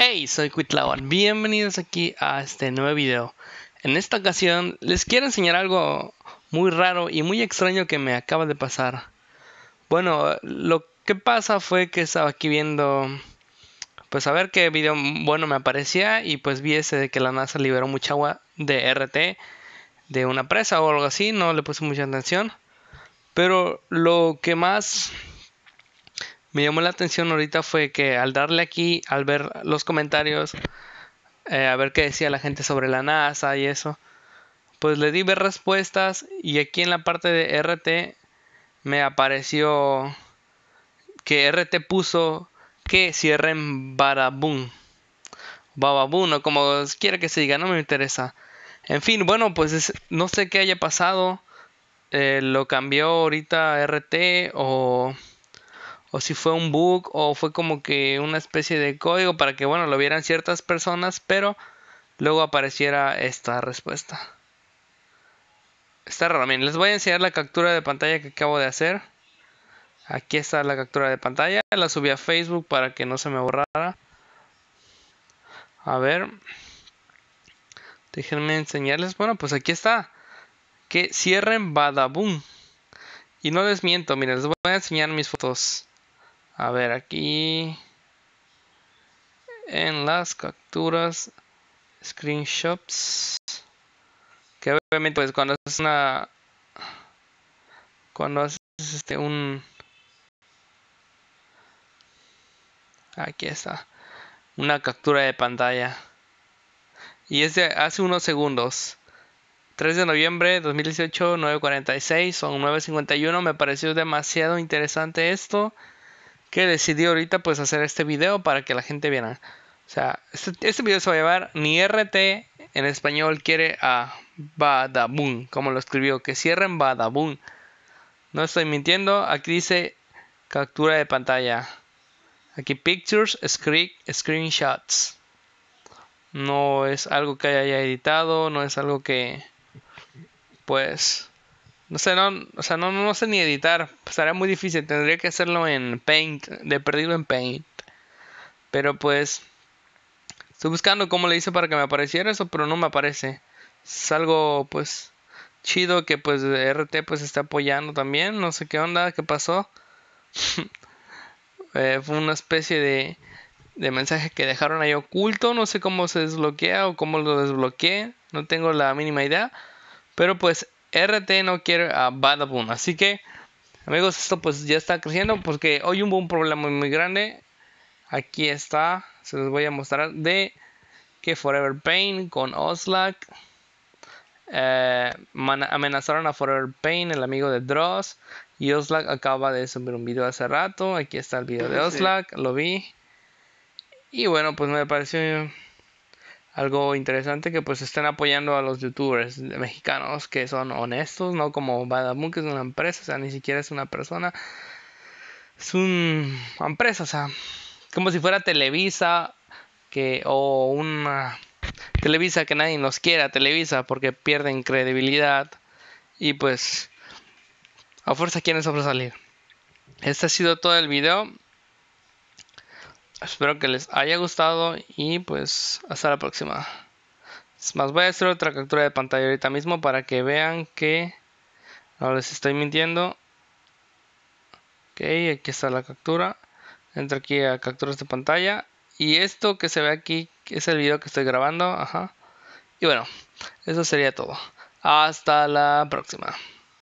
Hey, soy Quitlawan, bienvenidos aquí a este nuevo video. En esta ocasión les quiero enseñar algo muy raro y muy extraño que me acaba de pasar. Bueno, lo que pasa fue que estaba aquí viendo, pues a ver qué video bueno me aparecía y pues vi ese de que la NASA liberó mucha agua de RT de una presa o algo así, no le puse mucha atención. Pero lo que más me llamó la atención ahorita fue que al darle aquí, al ver los comentarios, eh, a ver qué decía la gente sobre la NASA y eso, pues le di ver respuestas y aquí en la parte de RT me apareció que RT puso que cierren Barabun. Bababun o como quiera que se diga, no me interesa. En fin, bueno, pues no sé qué haya pasado. Eh, lo cambió ahorita RT o o si fue un bug o fue como que una especie de código para que bueno lo vieran ciertas personas pero luego apareciera esta respuesta está raro miren. les voy a enseñar la captura de pantalla que acabo de hacer aquí está la captura de pantalla la subí a facebook para que no se me borrara a ver déjenme enseñarles bueno pues aquí está que cierren badaboom y no les miento miren les voy a enseñar mis fotos a ver, aquí en las capturas, screenshots, que obviamente pues cuando haces una, cuando haces este un, aquí está, una captura de pantalla y es de hace unos segundos. 3 de noviembre de 2018, 9.46, son 9.51. Me pareció demasiado interesante esto que decidí ahorita pues hacer este video para que la gente viera. O sea, este, este video se va a llevar ni RT en español quiere a Badabun. como lo escribió, que cierren Badabun. No estoy mintiendo, aquí dice captura de pantalla. Aquí pictures, screenshots. No es algo que haya editado, no es algo que pues no sé, no, o sea, no, no sé ni editar. sería muy difícil. Tendría que hacerlo en Paint, de perdido en Paint. Pero pues, estoy buscando cómo le hice para que me apareciera eso, pero no me aparece. Es algo, pues, chido que pues RT pues está apoyando también. No sé qué onda, qué pasó. Eh, fue una especie de, de mensaje que dejaron ahí oculto. No sé cómo se desbloquea o cómo lo desbloqueé. No tengo la mínima idea. Pero pues RT no quiere a Badaboon, Así que, amigos, esto pues ya está creciendo porque hoy hubo un problema muy grande. Aquí está, se los voy a mostrar de que Forever Pain con Ozlak eh, amenazaron a Forever Pain, el amigo de Dross. Y Ozlak acaba de subir un video hace rato. Aquí está el video de Ozlak, lo vi. Y bueno, pues me pareció algo interesante que pues estén apoyando a los youtubers mexicanos que son honestos, no como Badabun que es una empresa, o sea, ni siquiera es una persona, es una empresa, o sea, como si fuera Televisa que o una Televisa que nadie nos quiera, Televisa porque pierden credibilidad y pues a fuerza quieren sobresalir. Este ha sido todo el video. Espero que les haya gustado y pues hasta la próxima. Es más, voy a hacer otra captura de pantalla ahorita mismo para que vean que no les estoy mintiendo. Ok, aquí está la captura. Entro aquí a capturas de pantalla. Y esto que se ve aquí es el video que estoy grabando. Ajá. Y bueno, eso sería todo. Hasta la próxima.